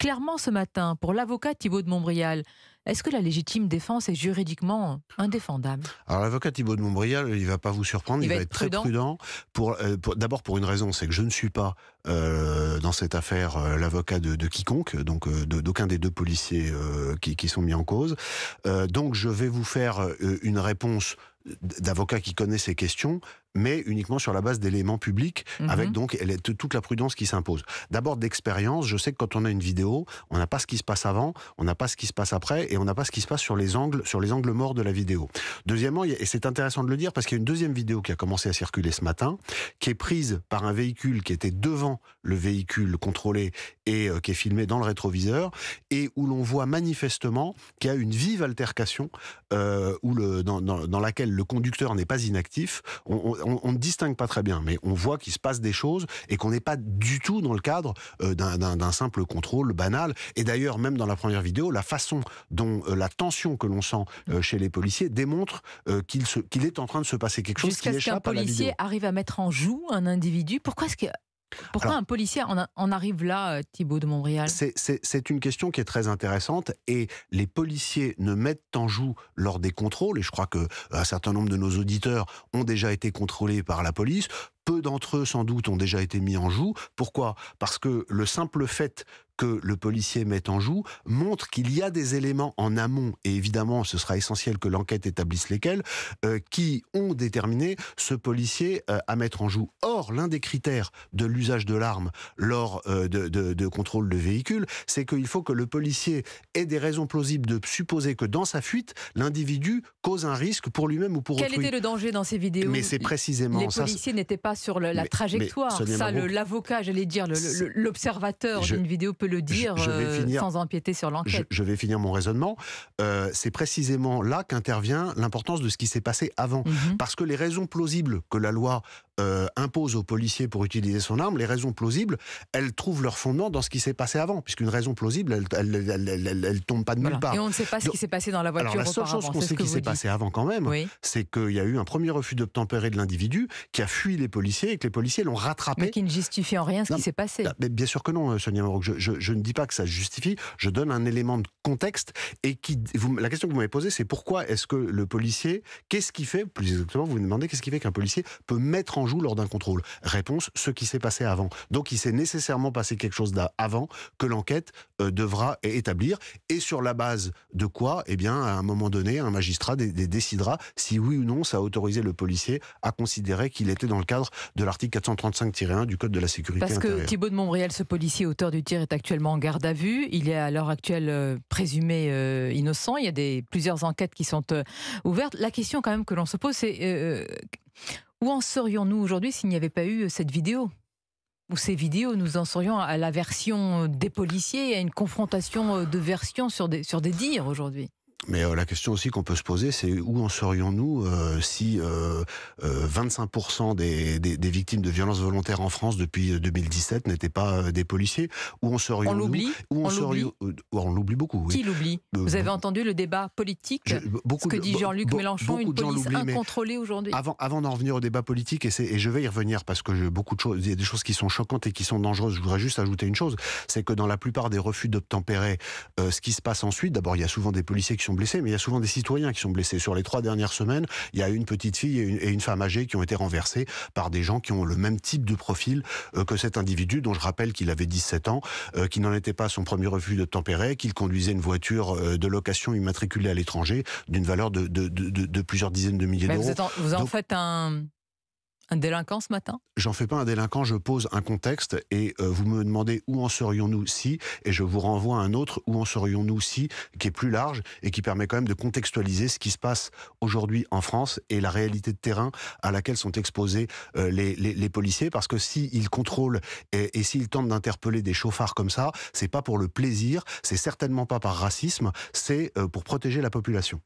clairement ce matin pour l'avocat Thibault de Montbrial. Est-ce que la légitime défense est juridiquement indéfendable Alors l'avocat Thibault de Montbrial, il ne va pas vous surprendre, il, va, être, très prudent. Euh, pour, D'abord pour une raison, c'est que je ne suis pas euh, dans cette affaire euh, l'avocat de, quiconque, donc d'aucun des deux policiers qui, qui, sont mis en cause. donc je vais vous faire une réponse d'avocats qui connaissent ces questions, mais uniquement sur la base d'éléments publics, mhm. avec donc elle, toute la prudence qui s'impose. D'abord d'expérience, je sais que quand on a une vidéo, on n'a pas ce qui se passe avant, on n'a pas ce qui se passe après, et on n'a pas ce qui se passe sur les angles, sur les angles morts de la vidéo. Deuxièmement, et c'est intéressant de le dire parce qu'il y a une deuxième vidéo qui a commencé à circuler ce matin, qui est prise par un véhicule qui était devant le véhicule contrôlé et euh, qui est filmé dans le rétroviseur, et où l'on voit manifestement qu'il y a une vive altercation, euh, le, dans laquelle le conducteur n'est pas inactif, on ne distingue pas très bien, mais on voit qu'il se passe des choses et qu'on n'est pas du tout dans le cadre euh, d'un simple contrôle banal. Et d'ailleurs, même dans la première vidéo, la façon dont euh, la tension que l'on sent euh, chez les policiers démontre qu'il est en train de se passer quelque chose qui échappe à la Jusqu'à ce qu'un policier arrive à mettre en joue un individu. Pourquoi est-ce que pourquoi un policier en, arrive là, euh, Thibault de Montréal C'est une question qui est très intéressante et les policiers ne mettent en joue lors des contrôles, et je crois que euh, un certain nombre de nos auditeurs ont déjà été contrôlés par la police, peu d'entre eux, sans doute, ont déjà été mis en joue. Pourquoi Parce que le simple fait que le policier mette en joue montre qu'il y a des éléments en amont, et évidemment ce sera essentiel que l'enquête établisse lesquels, euh, qui ont déterminé ce policier euh, à mettre en joue. Or, l'un des critères de l'usage de l'arme lors euh, de, contrôle de véhicule, c'est qu'il faut que le policier ait des raisons plausibles de supposer que dans sa fuite, l'individu cause un risque pour lui-même ou pour autrui. Quel était le danger dans ces vidéos Mais c'est précisément Les policiers n'étaient pas sur la trajectoire. ça, l'avocat, j'allais dire, l'observateur d'une vidéo peut le dire euh, sans empiéter sur l'enquête. Je, vais finir mon raisonnement. Euh, c'est précisément là qu'intervient l'importance de ce qui s'est passé avant. Mhm. Parce que les raisons plausibles que la loi euh, impose aux policiers pour utiliser son arme, les raisons plausibles, elles trouvent leur fondement dans ce qui s'est passé avant, puisqu'une raison plausible, elle, elle, elle, tombe pas de nulle part. Et on ne sait pas ce qui s'est passé dans la voiture. Alors la seule chose qu'on sait qui s'est passé avant quand même, c'est qu'il y a eu un premier refus d'obtempérer de l'individu qui a fui les policiers et que les policiers l'ont rattrapé. Mais qui ne justifie en rien ce qui s'est passé. Bah, mais bien sûr que non, euh, Sonia Moroc. Je, je, je, ne dis pas que ça justifie. Je donne un élément de contexte et qui. Vous, la question que vous m'avez posée, c'est pourquoi est-ce que le policier, qu'est-ce qui fait, plus exactement, vous me demandez qu'est-ce qui fait qu'un policier peut mettre en lors d'un contrôle Réponse, ce qui s'est passé avant. Donc il s'est nécessairement passé quelque chose d'avant que l'enquête euh, devra établir. Et sur la base de quoi, eh bien, à un moment donné, un magistrat décidera si oui ou non ça a autorisé le policier à considérer qu'il était dans le cadre de l'article 435-1 du Code de la sécurité Parce que Thibault de Montréal, ce policier auteur du tir, est actuellement en garde à vue. Il est à l'heure actuelle euh, présumé euh, innocent. Il y a des, plusieurs enquêtes qui sont ouvertes. La question quand même que l'on se pose, c'est où en serions-nous aujourd'hui s'il n'y avait pas eu euh, cette vidéo ou ces vidéos, nous en serions à la version euh, des policiers, à une confrontation euh, de versions sur des, sur des dires aujourd'hui. Mais euh, la question aussi qu'on peut se poser, c'est où en serions-nous euh, si 25% euh, des, des, victimes de violences volontaires en France depuis 2017 n'étaient pas des policiers Où en serions-nous On l'oublie on, on l'oublie beaucoup. Oui. Qui l'oublie Vous avez entendu le débat politique beaucoup, Ce que dit Jean-Luc Mélenchon, une police incontrôlée aujourd'hui. Avant, avant d'en revenir au débat politique, et, je vais y revenir parce que beaucoup de choses, il y a des choses qui sont choquantes et qui sont dangereuses. Je voudrais juste ajouter une chose, c'est que dans la plupart des refus d'obtempérer, ce qui se passe ensuite, d'abord il y a souvent des policiers qui sont blessés, mais il y a souvent des citoyens qui sont blessés. Sur les trois dernières semaines, il y a une petite fille et une, femme âgée qui ont été renversées par des gens qui ont le même type de profil euh, que cet individu, dont je rappelle qu'il avait 17 ans, euh, qui qu'il n'en était pas son premier refus de tempérer, qu'il conduisait une voiture euh, de location immatriculée à l'étranger d'une valeur de, de, plusieurs dizaines de milliers d'euros. Vous, en, faites un un délinquant ce matin J'en fais pas un délinquant, je pose un contexte et euh, vous me demandez où en serions-nous si, et je vous renvoie à un autre où en serions-nous si, qui est plus large et qui permet quand même de contextualiser ce qui se passe aujourd'hui en France et la réalité de terrain à laquelle sont exposés euh, les, policiers, parce que s'ils contrôlent et, s'ils tentent d'interpeller des chauffards comme ça, c'est pas pour le plaisir, c'est certainement pas par racisme, c'est euh, pour protéger la population.